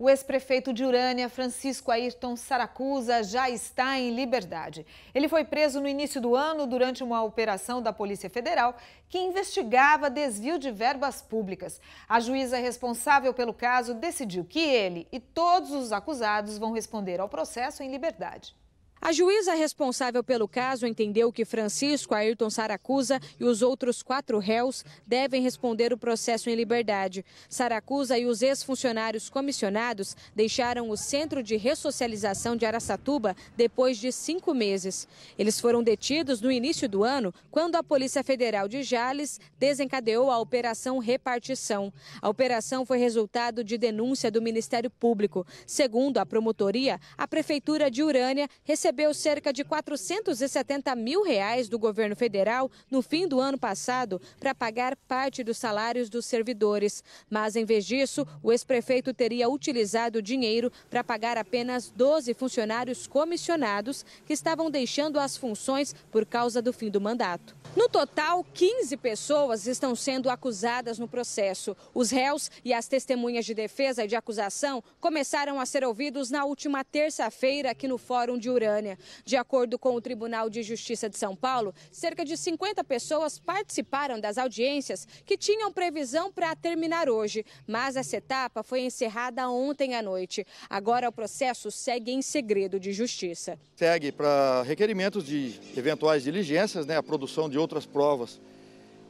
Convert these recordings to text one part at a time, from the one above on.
O ex-prefeito de Urânia, Francisco Ayrton Saracusa, já está em liberdade. Ele foi preso no início do ano durante uma operação da Polícia Federal que investigava desvio de verbas públicas. A juíza responsável pelo caso decidiu que ele e todos os acusados vão responder ao processo em liberdade. A juíza responsável pelo caso entendeu que Francisco Ayrton Saracusa e os outros quatro réus devem responder o processo em liberdade. Saracusa e os ex-funcionários comissionados deixaram o Centro de Ressocialização de Araçatuba depois de cinco meses. Eles foram detidos no início do ano, quando a Polícia Federal de Jales desencadeou a Operação Repartição. A operação foi resultado de denúncia do Ministério Público. Segundo a promotoria, a Prefeitura de Urânia recebeu recebeu cerca de 470 mil reais do governo federal no fim do ano passado para pagar parte dos salários dos servidores. Mas, em vez disso, o ex-prefeito teria utilizado o dinheiro para pagar apenas 12 funcionários comissionados que estavam deixando as funções por causa do fim do mandato. No total, 15 pessoas estão sendo acusadas no processo. Os réus e as testemunhas de defesa e de acusação começaram a ser ouvidos na última terça-feira aqui no Fórum de Urânia. Goiânia. De acordo com o Tribunal de Justiça de São Paulo, cerca de 50 pessoas participaram das audiências que tinham previsão para terminar hoje, mas essa etapa foi encerrada ontem à noite. Agora o processo segue em segredo de justiça. Segue para requerimentos de eventuais diligências, né, a produção de outras provas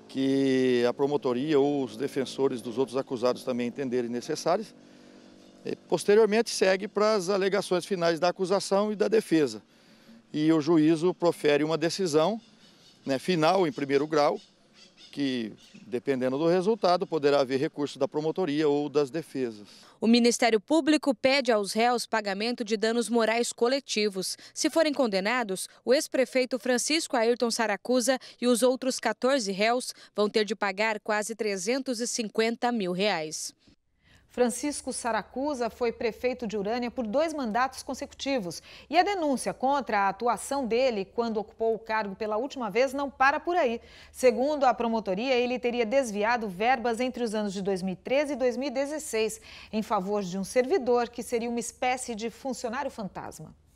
que a promotoria ou os defensores dos outros acusados também entenderem necessárias. Eh, posteriormente, segue para as alegações finais da acusação e da defesa. E o juízo profere uma decisão né, final, em primeiro grau, que, dependendo do resultado, poderá haver recurso da promotoria ou das defesas. O Ministério Público pede aos réus pagamento de danos morais coletivos. Se forem condenados, o ex-prefeito Francisco Ayrton Saracusa e os outros 14 réus vão ter de pagar quase 350 mil reais. Francisco Saracusa foi prefeito de Urânia por dois mandatos consecutivos. E a denúncia contra a atuação dele quando ocupou o cargo pela última vez não para por aí. Segundo a promotoria, ele teria desviado verbas entre os anos de 2013 e 2016 em favor de um servidor que seria uma espécie de funcionário fantasma.